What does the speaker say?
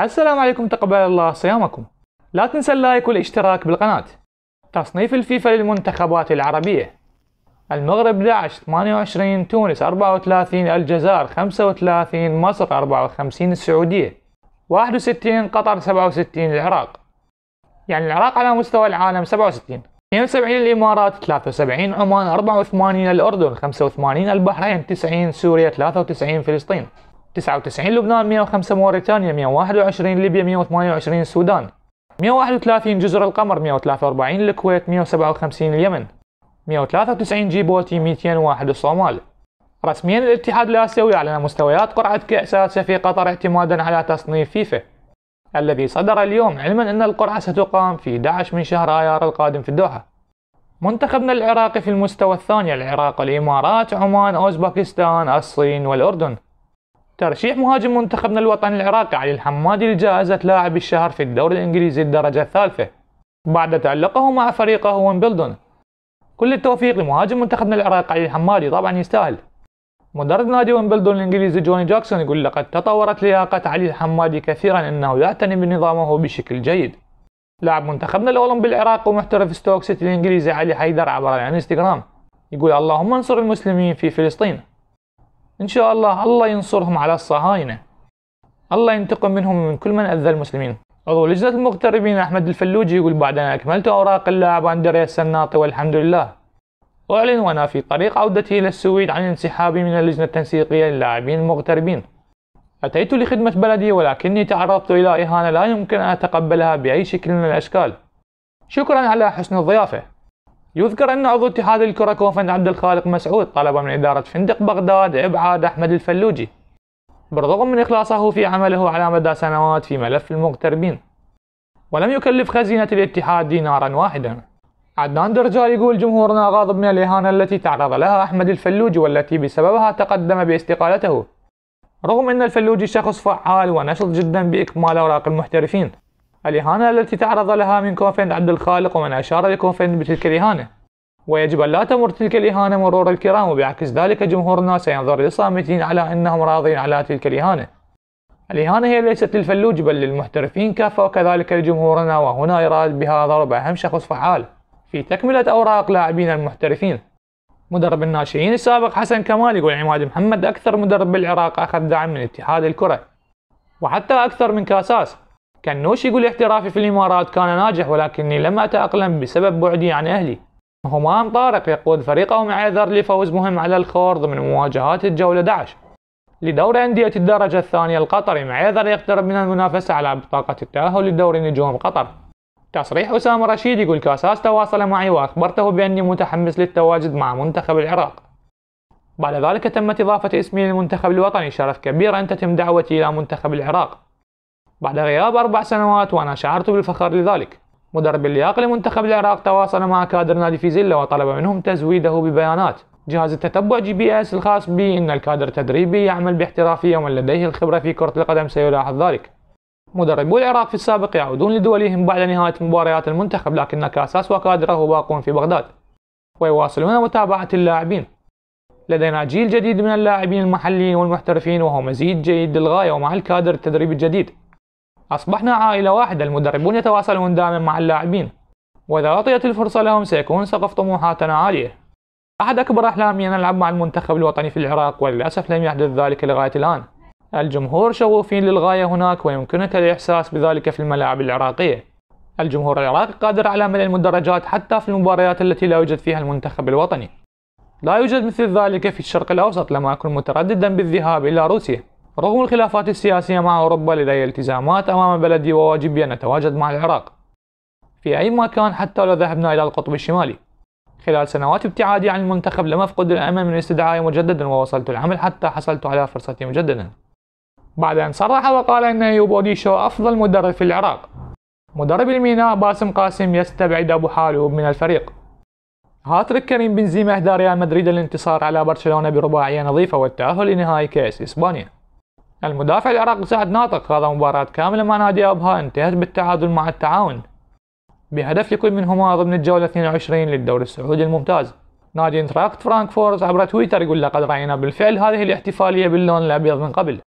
السلام عليكم تقبل الله صيامكم لا تنسى اللايك والاشتراك بالقناة تصنيف الفيفا للمنتخبات العربية المغرب 11 28 تونس 34 الجزائر 35 مصر 54 السعودية 61 قطر 67 العراق يعني العراق على مستوى العالم 67 72 الإمارات 73 عمان 84 الأردن 85 البحرين 90 سوريا 93 فلسطين 99 لبنان 105 موريتانيا 121 ليبيا 128 السودان 131 جزر القمر 143 الكويت 157 اليمن 193 جيبوتي 201 الصومال رسميا الاتحاد الآسيوي أعلن مستويات قرعة كأس آسيا في قطر اعتمادا على تصنيف فيفا الذي صدر اليوم علما أن القرعة ستقام في 11 من شهر آيار القادم في الدوحة منتخبنا العراقي في المستوى الثاني العراق الإمارات عمان أوزبكستان الصين والأردن ترشيح مهاجم منتخبنا الوطني العراقي علي الحمادي لجائزة لاعب الشهر في الدوري الإنجليزي الدرجة الثالثة بعد تألقه مع فريقه ويمبلدون كل التوفيق لمهاجم منتخبنا العراقي علي الحمادي طبعا يستاهل مدرب نادي ويمبلدون الإنجليزي جوني جاكسون يقول لقد تطورت لياقة علي الحمادي كثيرا أنه يعتني بنظامه بشكل جيد لاعب منتخبنا الأولمبي العراقي ومحترف ستوك سيتي الإنجليزي علي حيدر عبر الانستغرام يقول اللهم انصر المسلمين في فلسطين إن شاء الله الله ينصرهم على الصهاينة الله ينتقم منهم من كل من أذى المسلمين عضو لجنة المغتربين أحمد الفلوجي يقول بعد أن أكملت أوراق اللاعب أندريا السناطي والحمد لله أعلن وأنا في طريق عودتي إلى السويد عن انسحابي من اللجنة التنسيقية للاعبين المغتربين أتيت لخدمة بلدي ولكني تعرضت إلى إهانة لا يمكن أن أتقبلها بأي شكل من الأشكال شكرا على حسن الضيافة يذكر أن عضو اتحاد الكرة كوفن عبد الخالق مسعود طلب من إدارة فندق بغداد إبعاد أحمد الفلوجي بالرغم من إخلاصه في عمله على مدى سنوات في ملف المغتربين ولم يكلف خزينة الاتحاد دينارا واحدا عدنان درجال يقول جمهورنا غاضب من الإهانة التي تعرض لها أحمد الفلوجي والتي بسببها تقدم باستقالته رغم أن الفلوجي شخص فعال ونشط جدا بإكمال أوراق المحترفين الإهانة التي تعرض لها من كوفيند عبد الخالق ومن أشار لكوفيند بتلك الإهانة ويجب أن لا تمر تلك الإهانة مرور الكرام وبعكس ذلك جمهورنا سينظر للصامتين على أنهم راضين على تلك الإهانة الإهانة هي ليست للفلوج بل للمحترفين كافة وكذلك لجمهورنا وهنا يراد بها ضرب أهم شخص فعال في تكملة أوراق لاعبين المحترفين مدرب الناشئين السابق حسن كمال يقول عماد محمد أكثر مدرب بالعراق أخذ دعم من اتحاد الكرة وحتى أكثر من كاساس كان يقول احترافي في الإمارات كان ناجح ولكني لم أتأقلم بسبب بعدي عن أهلي همام طارق يقود فريقه مع ذر لفوز مهم على الخور ضمن مواجهات الجولة 11 لدور أندية الدرجة الثانية القطري مع ذر يقترب من المنافسة على بطاقة التأهل لدوري نجوم قطر تصريح أسامة رشيد يقول كاساس تواصل معي وأخبرته بأني متحمس للتواجد مع منتخب العراق بعد ذلك تمت إضافة اسمي للمنتخب الوطني شرف كبير أن تتم دعوتي إلى منتخب العراق بعد غياب أربع سنوات وأنا شعرت بالفخر لذلك مدرب اللياقة لمنتخب العراق تواصل مع كادر نادي فيزيلا وطلب منهم تزويده ببيانات جهاز التتبع جي بي اس الخاص بي إن الكادر التدريبي يعمل باحترافية ومن لديه الخبرة في كرة القدم سيلاحظ ذلك مدربو العراق في السابق يعودون لدولهم بعد نهاية مباريات المنتخب لكن كاساس وكادره باقون في بغداد ويواصلون متابعة اللاعبين لدينا جيل جديد من اللاعبين المحليين والمحترفين وهو مزيد جيد للغاية ومع الكادر التدريبي الجديد أصبحنا عائلة واحدة المدربون يتواصلون دائما مع اللاعبين وإذا أعطيت الفرصة لهم سيكون سقف طموحاتنا عالية أحد أكبر أحلامي أن ألعب مع المنتخب الوطني في العراق وللأسف لم يحدث ذلك لغاية الآن الجمهور شغوفين للغاية هناك ويمكنك الإحساس بذلك في الملاعب العراقية الجمهور العراقي قادر على ملء المدرجات حتى في المباريات التي لا يوجد فيها المنتخب الوطني لا يوجد مثل ذلك في الشرق الأوسط لم أكن مترددا بالذهاب إلى روسيا رغم الخلافات السياسية مع أوروبا لدي التزامات أمام بلدي وواجبي أن أتواجد مع العراق في أي مكان حتى لو ذهبنا إلى القطب الشمالي خلال سنوات ابتعادي عن المنتخب لم أفقد الأمل من استدعائي مجددا ووصلت العمل حتى حصلت على فرصتي مجددا بعد أن صرح وقال أن أيوب أوديشو أفضل مدرب في العراق مدرب الميناء باسم قاسم يستبعد أبو حالوب من الفريق هاتريك كريم بنزيما أهدى ريال مدريد الانتصار على برشلونة برباعية نظيفة والتأهل لنهائي كأس إسبانيا يعني المدافع العراقي سعد ناطق خاض مباراة كاملة مع نادي أبها انتهت بالتعادل مع التعاون بهدف لكل منهما ضمن الجولة 22 للدوري السعودي الممتاز نادي انتراكت فرانكفورت عبر تويتر يقول لقد رأينا بالفعل هذه الاحتفالية باللون الأبيض من قبل